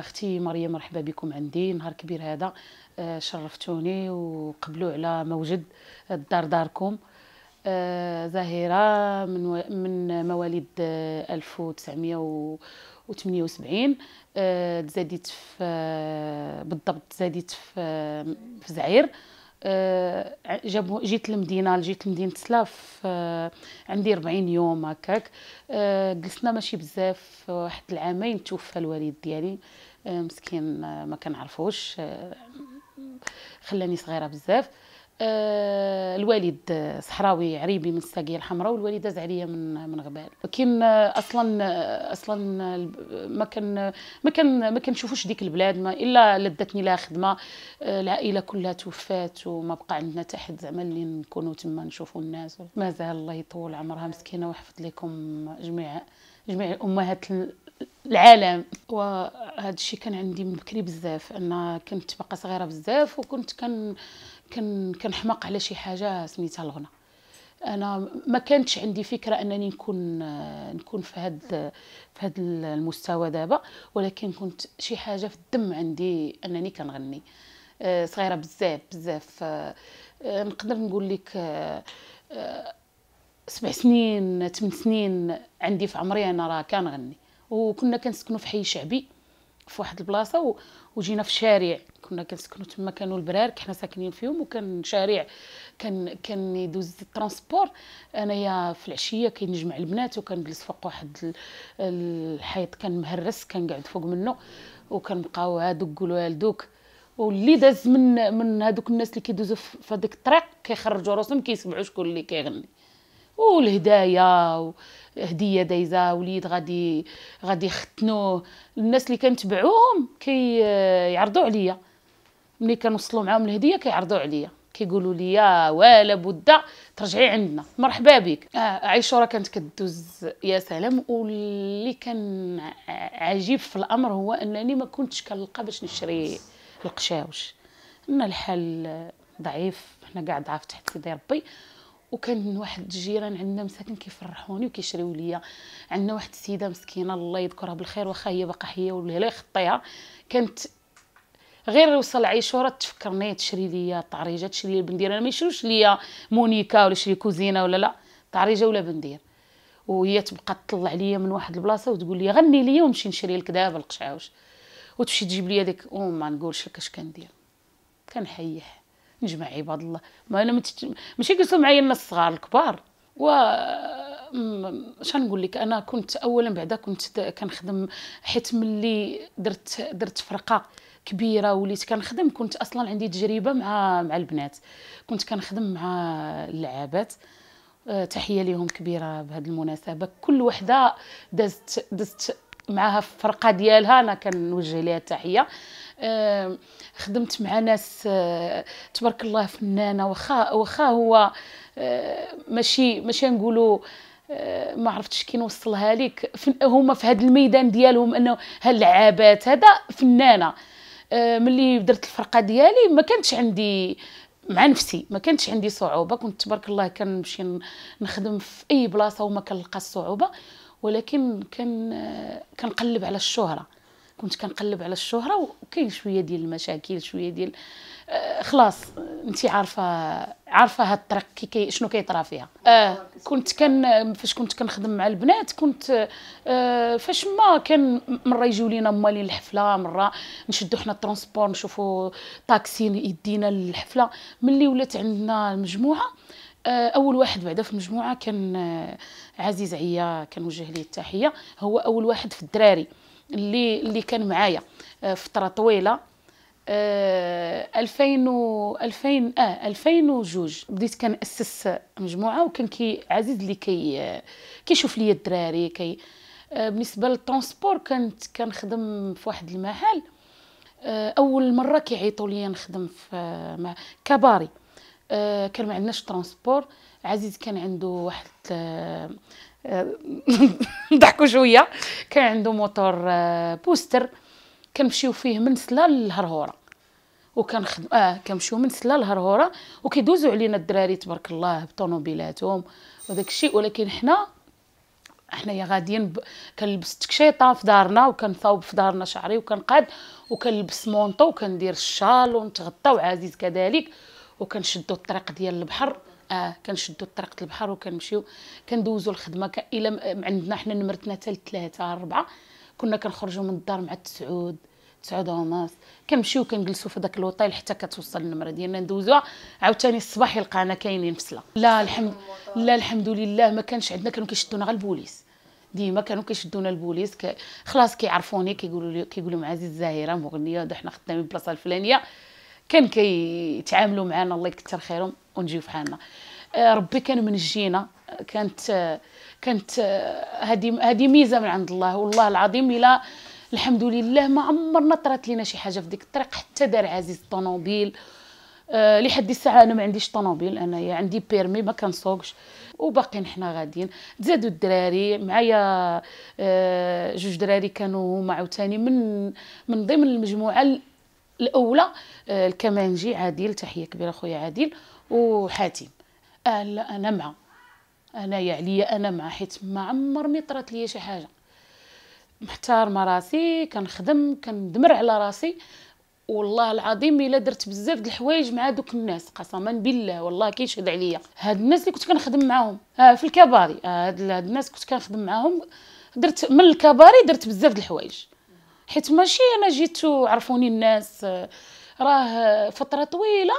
اختي مريم مرحبا بكم عندي نهار كبير هذا آه، شرفتوني وقبلوا على موجد الدار داركم زهيره آه، من من مواليد 1978 آه، تزاديت في بالضبط تزاديت في في زعير جابو جيت للمدينه جيت لمدينه سلاف عندي 40 يوم هكاك جلسنا ماشي بزاف واحد العامين توفى الوالد ديالي يعني آه، مسكين آه، ما كنعرفوش آه، خلاني صغيره بزاف الوالد صحراوي عريبي من الساقيه الحمراء والوالده زعليه من من غبال كاين اصلا اصلا ما كان ما كان ما كنشوفوش ديك البلاد ما الا لدتني لها خدمه العائله كلها توفات وما بقى عندنا حتى حد زعما اللي نكونوا تما نشوفوا الناس مازال الله يطول عمرها مسكينه ويحفظ لكم جميع جميع الامهات العالم وهذا الشيء كان عندي من بكري بزاف انا كنت باقا صغيره بزاف وكنت كان كان كنحماق على شي حاجه سميتها الغنى انا ما كانتش عندي فكره انني نكون نكون في هذا في هذا المستوى دابا ولكن كنت شي حاجه في الدم عندي انني كنغني أه، صغيره بزاف بزاف أه، أه، نقدر نقول لك سبع سنين ثمان سنين عندي في عمري انا راه كنغني وكنا كنسكنوا في حي شعبي في واحد البلاصه و... وجينا في شارع كنا كنسكنوا تما كانوا البرارك حنا ساكنين فيهم وكان شارع كان كان يدوز الترونسبور انايا في العشيه كنجمع البنات وكنجلس فوق واحد الحيط كان مهرس كنقعد فوق منه وكنبقاو هادوك قولوا لدوك واللي داز من من هادوك الناس اللي كيدوزوا في هذيك الطريق كيخرجوا راسهم كيسمعوا شكون اللي كيغني والهدايا و... هديه دايزه وليد غادي غادي يختنوه الناس اللي كنتبعوهم كيعرضوا آه، عليا ملي كنوصلوا معاهم الهديه كيعرضوا عليا كيقولوا لي والا بودا ترجعي عندنا مرحبا بك آه، عيشوره كانت كدوز يا سلام واللي كان عجيب في الامر هو انني ما كنتش كنلقى باش نشري القشاوش ان الحال ضعيف حنا كاع ضعاف تحت يدي ربي وكان واحد الجيران عندنا مساكن كيفرحوني وكيشريو ليا عندنا واحد السيده مسكينه الله يذكرها بالخير واخا هي باقا حيه ولا لا يخطيها كانت غير وصل عيشوره تفكرني تشري ليا طريجه تشري لي البندير انا ما يشروش ليا مونيكا ولا شري كوزينه ولا لا طريجه ولا بندير وهي تبقى تطلع ليا من واحد البلاصه وتقول لي غني ليا ونمشي نشري لك دابا القشعاوش وتمشي تجيب ليا ديك او ما نقولش لك اش كندير كنحيح نجمع عباد الله ما انا متت... ماشي جلسوا معايا الناس الصغار الكبار و نقول لك انا كنت اولا بعدا كنت كنخدم حيت ملي درت درت فرقه كبيره وليت كنخدم كنت اصلا عندي تجربه مع مع البنات كنت كنخدم مع اللعابات آه، تحيه ليهم كبيره بهذه المناسبه كل وحده دازت دازت معاها في فرقه ديالها انا كنوجه ليها التحيه خدمت مع ناس آه، تبارك الله فنانه واخا واخا هو آه، ماشي ماشي نقولوا آه، ما عرفتش كي نوصلها لك هما في هذا الميدان ديالهم انه هاللعابات هذا فنانه ملي درت الفرقه ديالي ما كانتش عندي مع نفسي ما كانتش عندي صعوبه كنت تبارك الله كنمشي نخدم في اي بلاصه وما كنلقى الصعوبه ولكن كان كنقلب على الشهره كنت كنقلب على الشهره وكاين شويه ديال المشاكل شويه ديال آه، خلاص انت عارفه عارفه هاد الطريق كي كي شنو كيطرا فيها آه كنت كان فاش كنت كنخدم مع البنات كنت آه فاش ما كان مره يجيو لينا مالين الحفله مره نشدو حنا الترونسبور نشوفو طاكسي يدينا للحفله ملي ولات عندنا المجموعه آه، اول واحد بعدا في المجموعه كان آه، عزيز عيا كنوجه ليه التحيه هو اول واحد في الدراري اللي اللي كان معايا آه، فتره طويله 2000 آه، و 2000 اه 2002 بديت كناسس مجموعه وكان كي عزيز اللي كي آه، كيشوف ليا الدراري كي بالنسبه للطونسبور كنت كنخدم في واحد المحل اول مره كيعيطوا لي نخدم في كباري كان ما عندناش ترونسبور عزيز كان عنده واحد آه، ضحكوا شويه كان عنده موتور آه، بوستر كنمشيو فيه من سلا للهرهوره وكنخدم اه كنمشيو من سلا للهرهوره وكيدوزوا علينا الدراري تبارك الله بطونوبيلاتهم وداك الشيء ولكن حنا حنايا غاديين ب... كنلبس تكشيطه في دارنا وكنثوب في دارنا شعري وكنقاد وكنلبس مونطو وكندير الشال ونتغطى وعزيز كذلك وكنشدو الطريق ديال البحر اه كنشدوا طريق البحر وكنمشيو كندوزوا الخدمه ك... الا عندنا حنا نمرتنا حتى لثلاثه اربعه كنا كنخرجوا من الدار مع التسعود تسعود ونص كنمشيو كنجلسوا في داك الوطيل حتى كتوصل النمره ديالنا يعني ندوزوها عاوتاني الصباح يلقانا كاينين في لا الحمد لا الحمد لله ما كانش عندنا كانوا كيشدونا غير البوليس ديما كانوا كيشدونا البوليس خلاص كيعرفوني كيقولوا لي كيقولوا عزيز الزاهره مغنيه حنا خدامين البلاصه الفلانيه كان كيتعاملوا معنا الله يكثر خيرهم ونجيو فحالنا آه، ربي كان منجينا آه، كانت آه، كانت هذه هذه ميزه من عند الله والله العظيم الى الحمد لله ما عمرنا طرات لينا شي حاجه في ديك الطريق حتى دار عزيز الطوموبيل أه لحد الساعه انا ما عنديش طوموبيل انايا عندي بيرمي ما كنسوقش وباقيين حنا غاديين تزادوا الدراري معايا أه جوج دراري كانوا هما عاوتاني من من ضمن المجموعه الاولى آه، الكمانجي عادل تحيه كبيره خويا عادل وحاتم قال انا مع انايا عليا انا مع حيت ما عمر ما طرات ليا شي حاجه محترمه راسي كنخدم كندمر على راسي والله العظيم الا درت بزاف د الحوايج مع دوك الناس قسما بالله والله كيشهد عليا هاد الناس اللي كنت كنخدم معاهم آه في الكباري آه، هاد الناس كنت كنخدم معاهم درت من الكباري درت بزاف د الحوايج حيت ماشي انا جيت عرفوني الناس آه، راه فتره طويله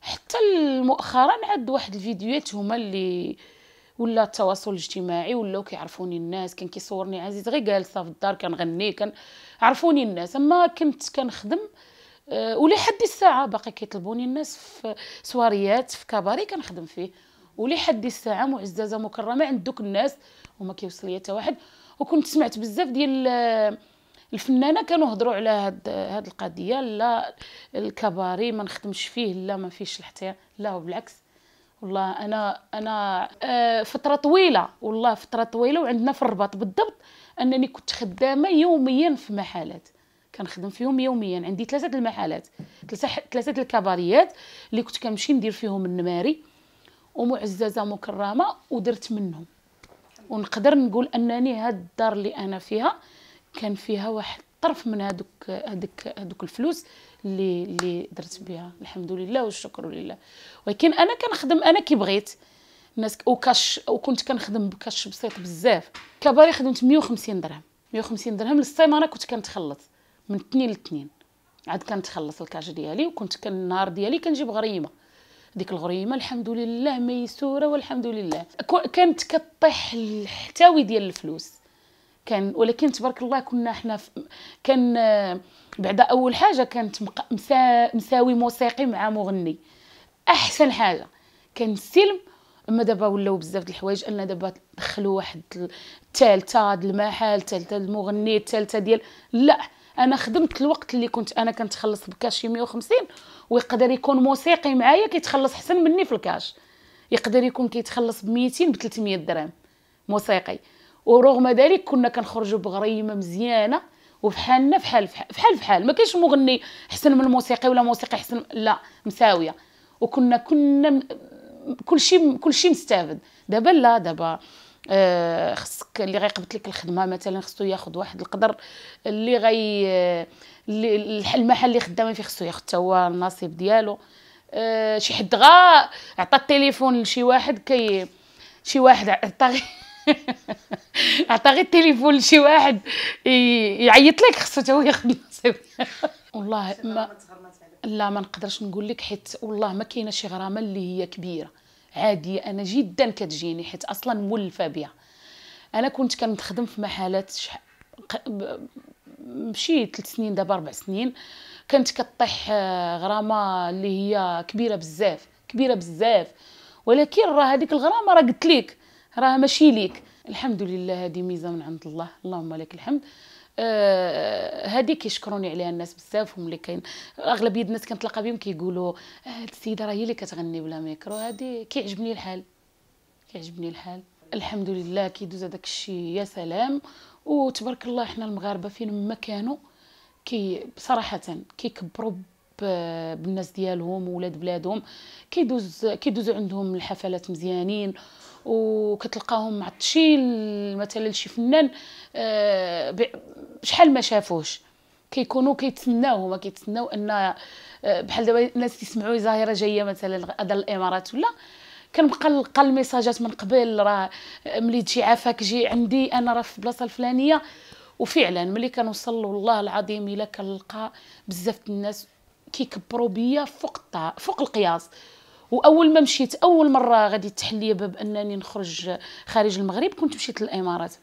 حتى مؤخرا عاد واحد الفيديوهات هما اللي ولا التواصل الاجتماعي ولاو كيعرفوني الناس كان كيصورني عزيز غير جالسه في الدار كنغني كان عرفوني الناس اما كنت كنخدم آه، ولحد الساعه باقي كيطلبوني الناس في سواريات في كباري كنخدم فيه ولحد الساعه معززه مكرمه عند دوك الناس وما كيوصل لي حتى واحد وكنت سمعت بزاف ديال آه، الفنانه كانوا هضروا على هاد هاد القضيه لا الكباري ما نخدمش فيه لا ما فيش الاحتيال لا وبالعكس والله انا انا آه، فتره طويله والله فتره طويله وعندنا في الرباط بالضبط انني كنت خدامه يوميا في محلات كنخدم فيهم يوميا عندي ثلاثه المحلات ثلاثه ثلاثه الكباريات اللي كنت كنمشي ندير فيهم النماري ومعززه مكرمه ودرت منهم ونقدر نقول انني هاد الدار اللي انا فيها كان فيها واحد طرف من هذوك هذوك هذوك الفلوس اللي اللي درت بها الحمد لله والشكر لله ولكن انا كنخدم انا كي بغيت الناس وكاش وكنت كنخدم بكاش بسيط بزاف كباري خدمت 150 درهم 150 درهم للسيمانه كنت كنتخلص من اثنين لاثنين عاد كنتخلص الكاش ديالي وكنت النهار ديالي كنجيب غريمه ديك الغريمه الحمد لله ميسوره والحمد لله كانت كطيح الحتاوي ديال الفلوس كان ولكن تبارك الله كنا احنا كان آه، بعد اول حاجه كانت مساوي موسيقي مع مغني احسن حاجه كان السلم اما دابا ولاو بزاف د الحوايج انا دابا دخلوا واحد الثالثه د المحل الثالثه المغني الثالثه ديال لا انا خدمت الوقت اللي كنت انا كنتخلص بكاش 150 ويقدر يكون موسيقي معايا كيتخلص حسن مني في الكاش يقدر يكون كيتخلص ب 200 ب 300 درهم موسيقي ورغم ذلك كنا كنخرجوا بغريمه مزيانه وفحالنا فحال فحال فحال ما كاينش مغني حسن من الموسيقي ولا موسيقي حسن لا مساويه وكنا كنا كلشي كلشي مستافد دابا لا دابا آه، خصك اللي غيقبط لك الخدمه مثلا خصو ياخذ واحد القدر اللي غي اللي المحل اللي خدامه فيه خصو ياخذ حتى هو النصيب ديالو آه، شي حد غا عطى التليفون لشي واحد كي شي واحد عطى عطاري غير التليفون لشي واحد يعيط لك خصو هو ياخذ نصيب والله ما لا ما نقدرش نقول لك حيت والله ما كاينه شي غرامه اللي هي كبيره عاديه انا جدا كتجيني حيت اصلا مولفه بها انا كنت كنخدم في محلات شح... مشي ثلاث سنين دابا اربع سنين كانت كطيح آه، غرامه اللي هي كبيره بزاف كبيره بزاف ولكن راه هذيك الغرامه راه قلت لك راه ماشي ليك الحمد لله هذه ميزه من عند الله اللهم لك الحمد هذه آه كيشكروني عليها الناس بزاف هم اللي كاين اغلبيه الناس كنتلاقى بهم كيقولوا هاد آه السيده راه هي اللي كتغني بلا ميكرو هذه كيعجبني الحال كيعجبني الحال الحمد لله كيدوز هذاك الشيء يا سلام وتبارك الله حنا المغاربه فين ما كانوا كي بصراحه كيكبروا بالناس ديالهم ولاد بلادهم كيدوز كيدوزوا عندهم الحفلات مزيانين وكتلقاهم معطشين مثلا شي فنان آه، شحال ما شافوش كيكونوا كيتسناو هما كيتسناو ان آه، بحال دابا الناس يسمعوا ظاهره جايه مثلا غدا الامارات ولا كنبقى نلقى الميساجات من قبل راه ملي تجي عافاك جي عندي انا راه في البلاصه الفلانيه وفعلا ملي كنوصل والله العظيم الا كنلقى بزاف الناس كيكبروا بيا فوق فوق القياس واول ما مشيت اول مره غادي تحل لي باب انني نخرج خارج المغرب كنت مشيت للامارات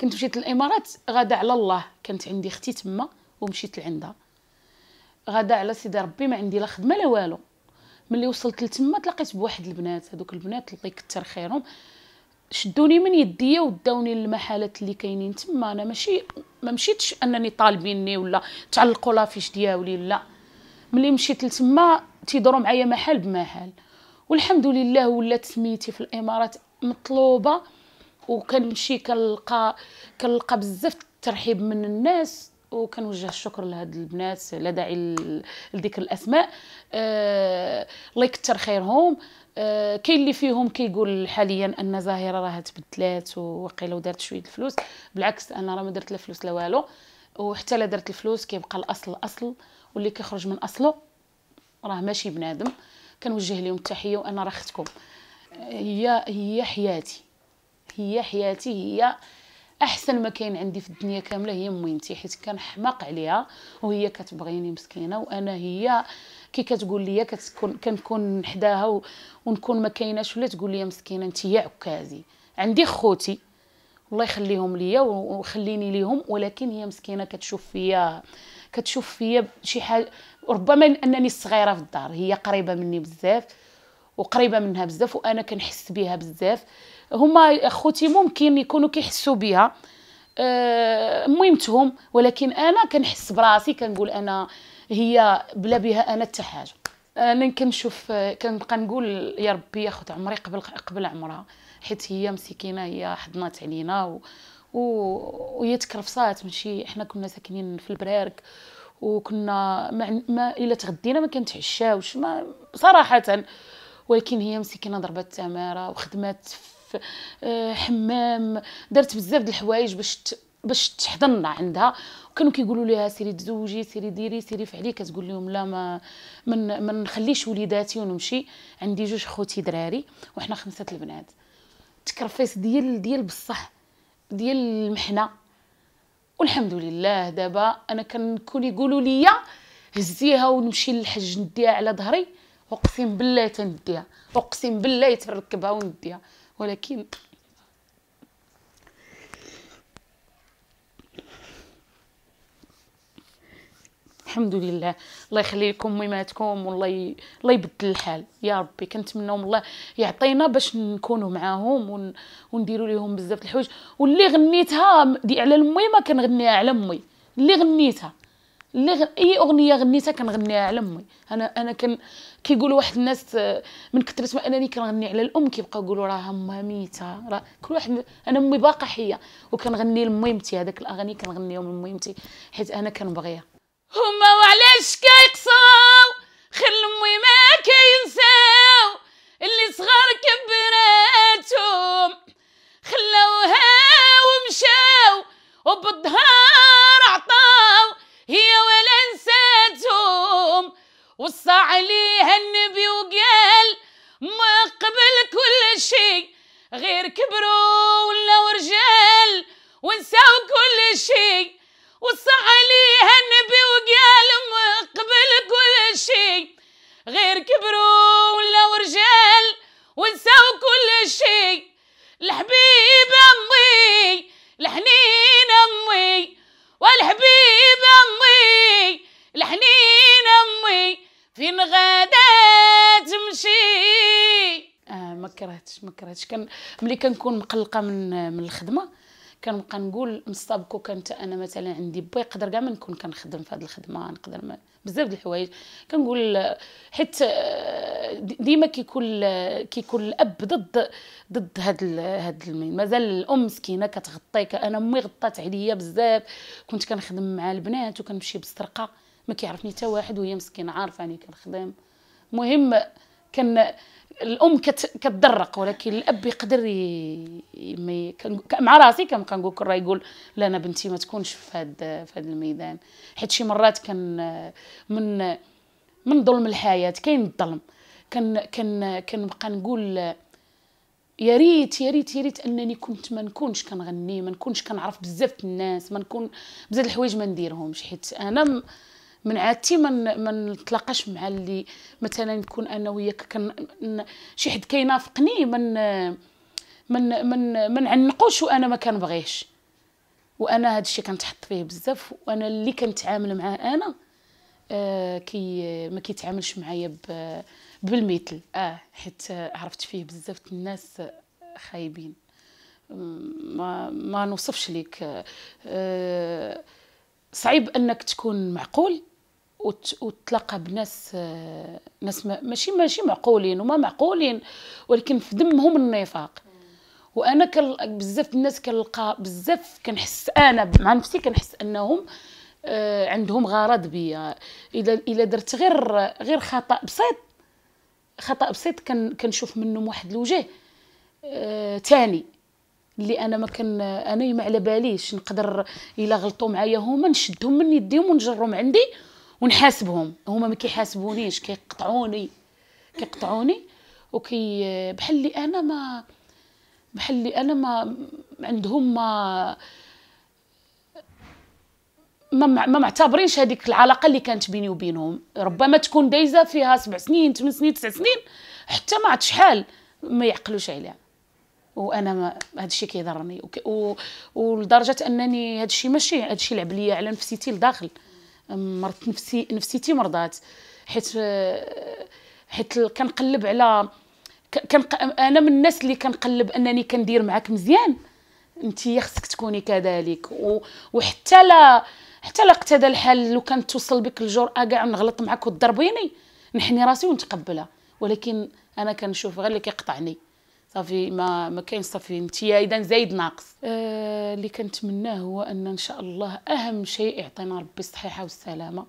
كنت مشيت للامارات غدا على الله كانت عندي اختي تما ومشيت لعندها غدا على سيدي ربي ما عندي لا خدمه لا والو ملي وصلت لتما تلاقيت بواحد البنات هذوك البنات الله يكثر خيرهم شدوني من يديا وداوني للمحلات اللي كاينين تما انا ماشي ما مشيتش انني طالبيني ولا تعلقوا لافيش دياولي لا ملي مشيت لتما تيدوروا معايا محل بمحل والحمد لله ولات سميتي في الامارات مطلوبه وكنمشي كنلقى كنلقى بزاف الترحيب من الناس وكنوجه الشكر لهاد البنات لا داعي لذكر الاسماء آه الله يكثر خيرهم آه كاين اللي فيهم كيقول حاليا ان زاهره راه تبدلات وقيله ودارت شويه الفلوس بالعكس انا راه ما درت لا فلوس لا والو وحتى لا درت الفلوس كيبقى الاصل الاصل واللي كيخرج من اصله راه ماشي بنادم كنوجه لهم التحيه وانا راه اختكم هي هي حياتي هي حياتي هي احسن ما كاين عندي في الدنيا كامله هي ميمتي حيت كنحماق عليها وهي كتبغيني مسكينه وانا هي كي كتقول لي كتكون كنكون حداها ونكون ما كايناش ولا تقول لي مسكينه انت يا عكازي عندي خوتي الله يخليهم ليا وخليني ليهم ولكن هي مسكينه كتشوف فيا كتشوف فيا شي حاجه وربما انني صغيره في الدار هي قريبه مني بزاف وقريبه منها بزاف وانا كنحس بها بزاف هما خوتي ممكن يكونوا كيحسوا بها آه، مهمتهم ولكن انا كنحس براسي كنقول انا هي بلا بها انا حتى حاجه انا كنشوف كنبقى نقول يا ربي خوت عمري قبل قبل عمرها حيت هي مسكينه هي حضنات علينا و... و... وهي تكرفصات ماشي حنا كنا ساكنين في البرارك وكنا ما, ما الا تغدينا ما كنتعشاوش ما صراحه ولكن هي مسكينه ضربات تماره وخدمات في آه، حمام دارت بزاف د الحوايج باش باش تحضننا عندها وكانوا كيقولوا لها سيري تزوجي سيري ديري سيري فعلي كتقول لهم لا ما من ما نخليش وليداتي ونمشي عندي جوج خوتي دراري وحنا خمسه البنات تكرفيس ديال ديال بصح ديال المحنه والحمد لله دابا انا كنكون يقولوا لي هزيها ونمشي للحج نديها على ظهري اقسم بالله تنديها اقسم بالله يتركبها ونديها ولكن الحمد لله الله يخلي لكم ميماتكم والله ي... الله يبدل الحال يا ربي من الله يعطينا باش نكونوا معاهم ون... ونديروا لهم بزاف الحوايج واللي غنيتها دي على الميمه كنغنيها على امي اللي غنيتها اللي غ... اي اغنيه غنيتها كنغنيها على امي انا انا كن كيقولوا واحد الناس آه، من كثرة ما انني كنغني على الام كيبقاو يقولوا راه امها ميته راه كل واحد انا امي باقا حيه وكنغني لميمتي هذاك الاغاني كنغنيهم لميمتي حيت انا كنبغيها هما وعلاش كيقصاو خير لمي ما كينساو اللي صغار كبراتهم خلاوها ومشاو وبالظهر عطاو هي ولا نساتهم والصاع اللي هادشي كان ملي كنكون مقلقه من من الخدمه كنبقى نقول مستابكو كانت انا مثلا عندي با يقدر كاع ما نكون كنخدم في هذه الخدمه نقدر ما بزاف ديال الحوايج كنقول حيت ديما كيكون كيكون الاب ضد ضد هاد هاد مازال الام مسكينه كتغطيك انا امي غطات عليا بزاف كنت كنخدم مع البنات وكنمشي بالسرقه ما كيعرفني حتى واحد وهي مسكينه عارفه اني كنخدم المهم كان الام كتدرق ولكن الاب يقدر ي... مع راسي كان كنقول راه يقول لا انا بنتي ما تكونش في هذا في هذا الميدان حيت شي مرات كان من من ظلم الحياه كاين الظلم كان كان كنبقى نقول يا ريت يا ريت يا ريت انني كنت ما نكونش كنغني ما نكونش كنعرف بزاف الناس ما نكون بزاف الحوايج ما نديرهمش حيت انا م... من عادتي ما نتلاقاش مع اللي مثلا نكون انا وياك شي حد كينافقني من من من ما نعنقوش وانا ما كنبغيش وانا هذا الشيء كنتحط فيه بزاف وانا اللي كنتعامل معاه انا آه كي ما كيتعاملش معايا بالمثل اه حيت عرفت فيه بزاف الناس خايبين ما ما نوصفش ليك آه صعيب انك تكون معقول وتلاقى بناس آه، ناس ماشي ماشي معقولين وما معقولين ولكن في دمهم النفاق وانا بزاف الناس كنلقى بزاف كنحس انا مع نفسي كنحس انهم آه، عندهم غرض بيا الا الا درت غير غير خطا بسيط خطا بسيط كنشوف منهم واحد الوجه ثاني آه، اللي انا ما كان انا ما على باليش نقدر الا غلطوا معايا هما نشدهم من يديهم ونجرهم عندي ونحاسبهم هما ما كيحاسبونيش كيقطعوني كيقطعوني وكي بحال اللي انا ما بحال اللي انا ما عندهم ما ما ما معتبرينش هذيك العلاقه اللي كانت بيني وبينهم ربما تكون دايزه فيها سبع سنين ثمان سنين تسع سنين حتى ما عاد شحال ما يعقلوش عليها وانا ما هذا الشيء كيضرني ولدرجه انني هذا الشيء ماشي هذا الشيء لعب ليا على نفسيتي لداخل مرضت نفسي نفسيتي مرضات حيت حيت كنقلب على كان انا من الناس اللي كنقلب انني كندير معاك مزيان انت خصك تكوني كذلك وحتى لا حتى لا اقتدى الحال لو كانت توصل بك الجرأه كاع نغلط معاك وتضربيني نحني راسي ونتقبلها ولكن انا كنشوف غير اللي كيقطعني صافي ما ما كاين صافي انت اذا زايد ناقص آه اللي كنتمناه هو ان ان شاء الله اهم شيء يعطينا ربي الصحيحه والسلامه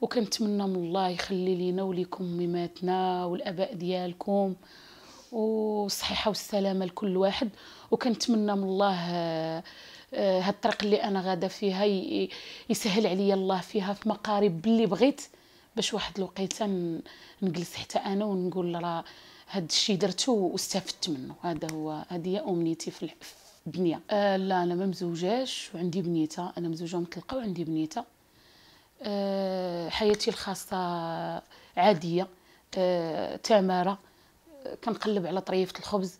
وكنتمنى من الله يخلي لينا وليكم ميماتنا والاباء ديالكم والصحيحه والسلامه لكل واحد وكنتمنى من الله آه، هاد الطريق اللي انا غادا فيها يسهل عليا الله فيها في مقارب اللي بغيت باش واحد الوقيته نجلس حتى انا ونقول راه هاد الشيء درتو واستفدت منه هذا هو هذه هي امنيتي في الدنيا آه لا انا ما مزوجاش وعندي بنيته انا مزوجه ومطلقه وعندي بنيته آه حياتي الخاصه عاديه آه تعماره أه، كنقلب على طريفه الخبز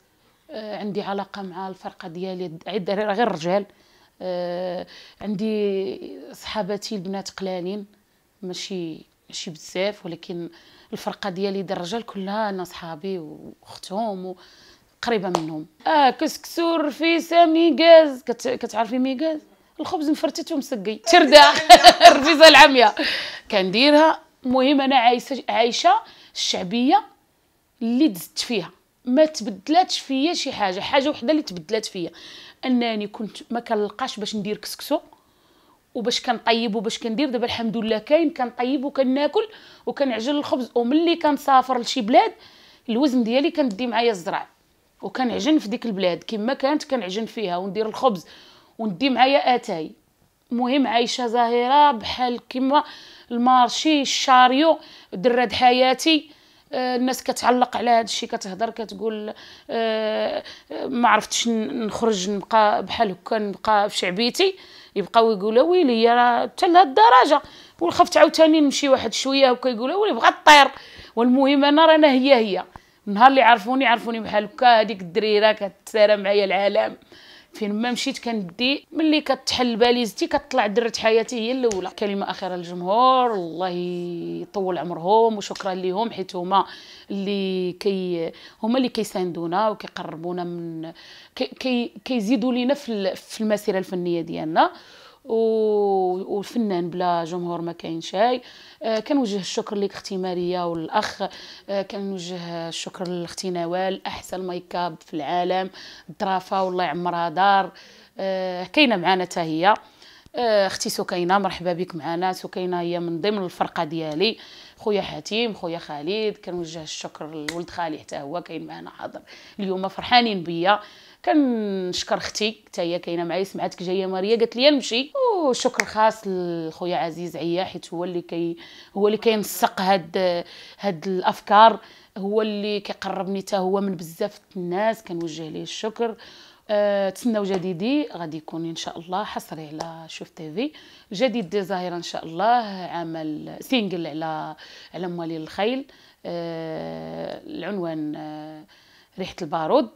أه، عندي علاقه مع الفرقه ديالي عيد غير رجال أه، عندي صحاباتي البنات قلالين ماشي ماشي بزاف ولكن الفرقه ديالي ديال الرجال كلها انا صحابي واختهم قريبه منهم اه كسكسو رفيسه ميغاز كت... كتعرفي ميغاز الخبز مفرتت ومسقي تردا الرفيسه العاميه كنديرها المهم انا عايشه عايشه الشعبيه اللي دزت فيها ما تبدلاتش فيا شي حاجه حاجه وحده اللي تبدلات فيا انني كنت ما كنلقاش باش ندير كسكسو وباش كنطيب وباش كندير دابا الحمد لله كاين كنطيب وكناكل وكنعجن الخبز وملي كنسافر لشي بلاد الوزن ديالي كندي معايا الزرع وكنعجن في ديك البلاد كما كانت كنعجن فيها وندير الخبز وندي معايا اتاي المهم عايشه زاهره بحال كما المارشي الشاريو دراد حياتي آه، الناس كتعلق على هذا الشيء كتهضر كتقول آه، آه، ما عرفتش نخرج نبقى بحال هكا نبقى في شعبيتي يبقاو يقولوا ويلي راه حتى لهالدرجه ونخفت عاوتاني نمشي واحد شويه هكا يقولوا ويلي بغات طير والمهم انا رانا هي هي النهار اللي عرفوني عرفوني بحال هكا هذيك الدريره كتسارى معايا العالم فين ما مشيت كندي ملي كتحل باليزتي كتطلع درة حياتي هي الاولى كلمه اخيره للجمهور الله يطول عمرهم وشكرا لهم حيت هما اللي كي هما اللي كيساندونا وكيقربونا من كي كيزيدوا كي لينا في المسيره الفنيه ديالنا والفنان بلا جمهور ما كاين شيء آه، كنوجه الشكر لك اختي ماريا والاخ آه، كنوجه الشكر لاختي نوال احسن مايكاب في العالم الدرافه والله يعمرها دار آه، كاينه معنا حتى هي اختي سكينه مرحبا بك معنا سكينه هي من ضمن الفرقه ديالي خويا حاتم خويا خالد كنوجه الشكر لولد خالي حتى هو كاين معنا حاضر اليوم فرحانين بيا كنشكر اختي حتى هي كاينه معايا سمعتك جايه ماريا قالت لي نمشي وشكر خاص لخويا عزيز عيا حيت هو اللي كي هو اللي كينسق هاد هاد الافكار هو اللي كيقربني حتى هو من بزاف الناس كنوجه ليه الشكر أه تسناو جديدي غادي يكون ان شاء الله حصري على شوف تيفي جديد دي ظاهره ان شاء الله عمل سينجل على على موالي الخيل أه العنوان أه ريحه البارود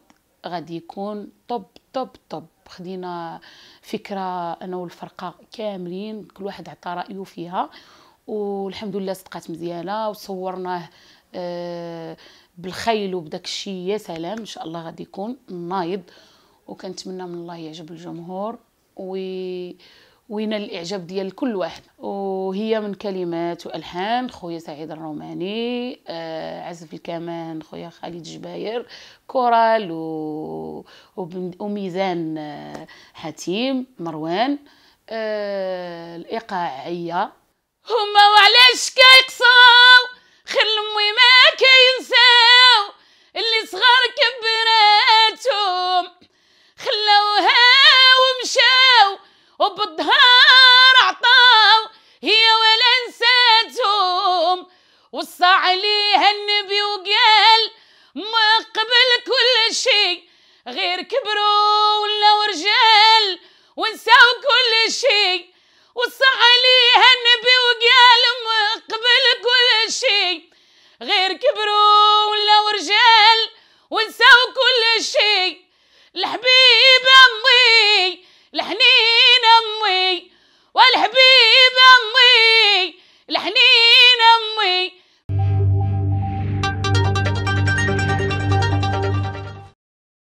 غادي يكون طب طب طب خدينا فكره انا والفرقه كاملين كل واحد عطى رايه فيها والحمد لله صدقات مزيانه وصورناه آه بالخيل وبداك الشيء يا سلام ان شاء الله غادي يكون نايض وكنتمنى من الله يعجب الجمهور وي وينال الاعجاب ديال كل واحد وهي من كلمات والحان خويا سعيد الروماني آه عزف الكمان خويا خالد جباير كورال و... وميزان آه، حتيم مروان آه الايقاعيه هما وعلاش كيقصاو خير لمي ما كي